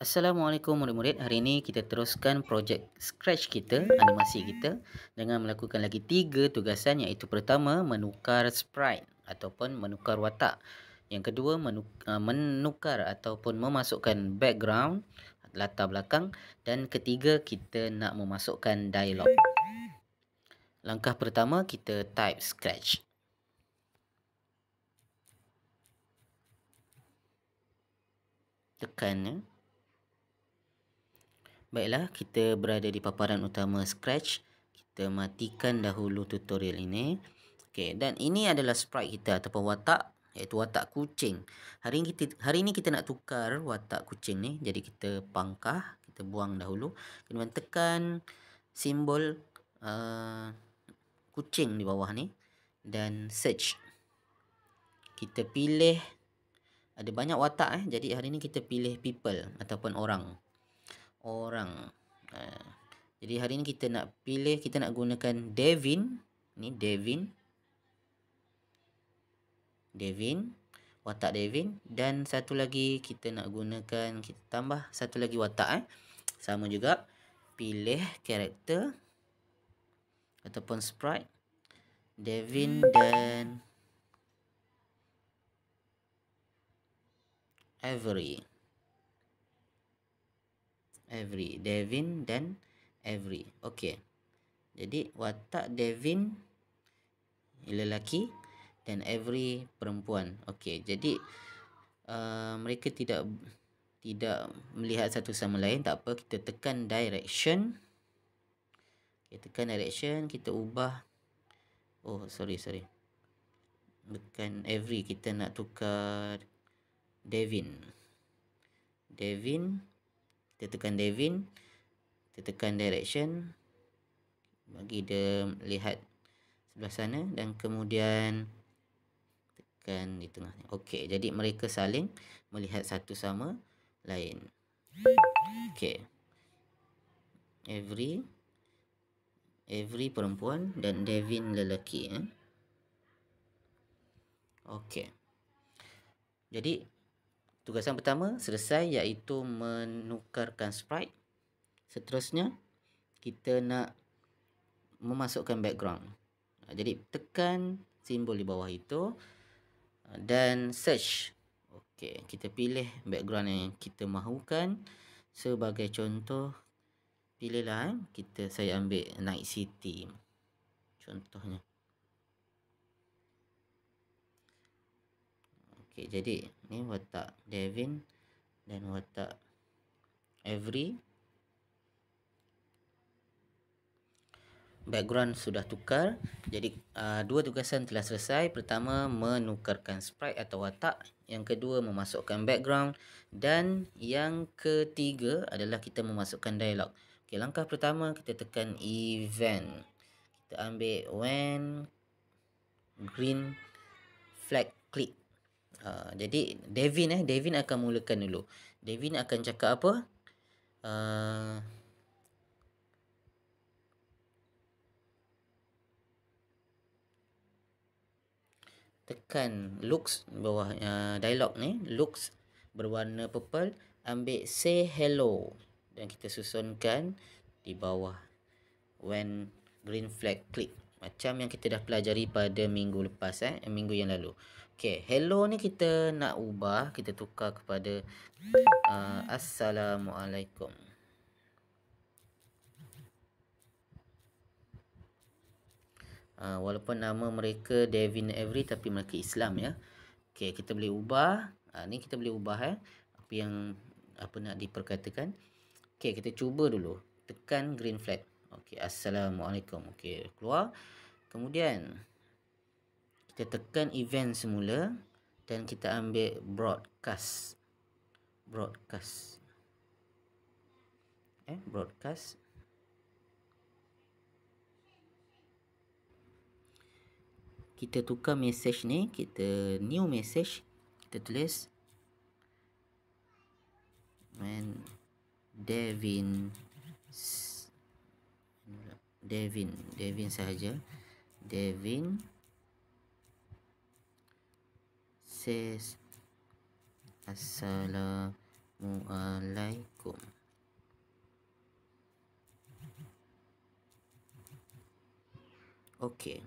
Assalamualaikum murid-murid Hari ini kita teruskan projek scratch kita Animasi kita Dengan melakukan lagi tiga tugasan Iaitu pertama menukar sprite Ataupun menukar watak Yang kedua menukar, uh, menukar Ataupun memasukkan background Latar belakang Dan ketiga kita nak memasukkan dialog Langkah pertama kita type scratch tekan ya. Baiklah, kita berada di paparan utama Scratch. Kita matikan dahulu tutorial ini. Okey, dan ini adalah sprite kita ataupun watak iaitu watak kucing. Hari ini kita hari ini kita nak tukar watak kucing ni. Jadi kita pangkah, kita buang dahulu. Kemudian tekan simbol uh, kucing di bawah ni dan search. Kita pilih ada banyak watak eh jadi hari ni kita pilih people ataupun orang orang uh, jadi hari ni kita nak pilih kita nak gunakan devin ni devin devin watak devin dan satu lagi kita nak gunakan kita tambah satu lagi watak eh sama juga pilih karakter ataupun sprite devin dan Avery. Avery, Devin dan Avery. Okey. Jadi watak Devin lelaki dan Avery perempuan. Okey. Jadi uh, mereka tidak tidak melihat satu sama lain. Tak apa, kita tekan direction. Kita tekan direction, kita ubah Oh, sorry, sorry. Bukan every kita nak tukar Devin. Devin. Kita tekan Devin. Kita tekan direction. Bagi dia lihat sebelah sana. Dan kemudian tekan di tengah. Okey. Jadi mereka saling melihat satu sama lain. Okey. Every. Every perempuan dan Devin lelaki. Eh? Okey. Jadi Tugasan pertama selesai iaitu menukarkan sprite. Seterusnya, kita nak memasukkan background. Jadi, tekan simbol di bawah itu dan search. Okey, kita pilih background yang kita mahukan. Sebagai contoh, pilihlah. Eh, kita, saya ambil Night City. Contohnya. Okay, jadi ni watak Devin dan watak Every. Background sudah tukar. Jadi uh, dua tugasan telah selesai. Pertama menukarkan sprite atau watak, yang kedua memasukkan background dan yang ketiga adalah kita memasukkan dialog. Okey, langkah pertama kita tekan event. Kita ambil when green flag click. Uh, jadi Devin eh Devin akan mulakan dulu. Devin akan cakap apa? Uh, tekan looks bawah uh, dialog ni looks berwarna purple ambil say hello dan kita susunkan di bawah when green flag click macam yang kita dah pelajari pada minggu lepas eh minggu yang lalu Okay, hello ni kita nak ubah Kita tukar kepada uh, Assalamualaikum uh, Walaupun nama mereka Devin Avery Tapi mereka Islam ya Okay, kita boleh ubah uh, Ni kita boleh ubah eh Apa yang apa nak diperkatakan Okay, kita cuba dulu Tekan green flag Okay, Assalamualaikum Okay, keluar Kemudian kita tekan event semula dan kita ambil broadcast broadcast eh broadcast kita tukar message ni kita new message kita tulis and devin devin devin sahaja devin Francis. Assalamualaikum. Okey.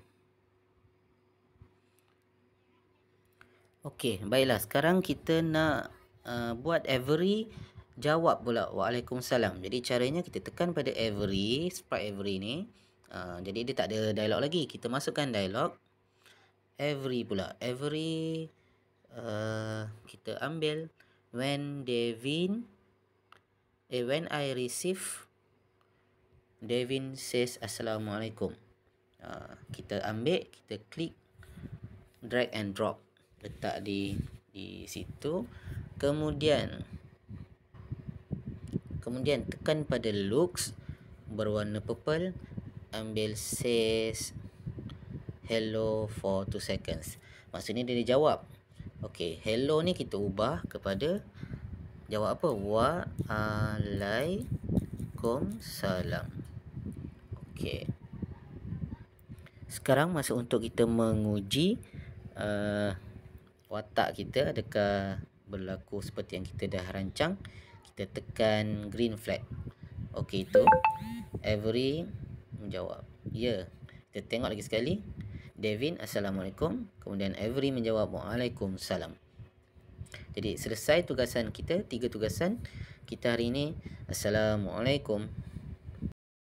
Okey, baiklah. Sekarang kita nak uh, buat every jawab pula. Waalaikumsalam. Jadi caranya kita tekan pada every, sprite every ni. Uh, jadi dia tak ada dialog lagi. Kita masukkan dialog. Every pula. Every... Eh, kita ambil when Devin eh when I receive Devin says assalamualaikum. Uh, kita ambil, kita klik drag and drop letak di di situ. Kemudian kemudian tekan pada looks berwarna purple ambil says hello for 2 seconds. Maksudnya dia dijawab. Okey, hello ni kita ubah kepada jawab apa? Waalaikumsalam. Okey. Sekarang masa untuk kita menguji uh, watak kita adakah berlaku seperti yang kita dah rancang. Kita tekan green flag. Okey, itu. Every menjawab. Ya. Yeah. Kita tengok lagi sekali. Devin Assalamualaikum Kemudian Avery menjawab Waalaikumsalam Jadi selesai tugasan kita Tiga tugasan kita hari ini Assalamualaikum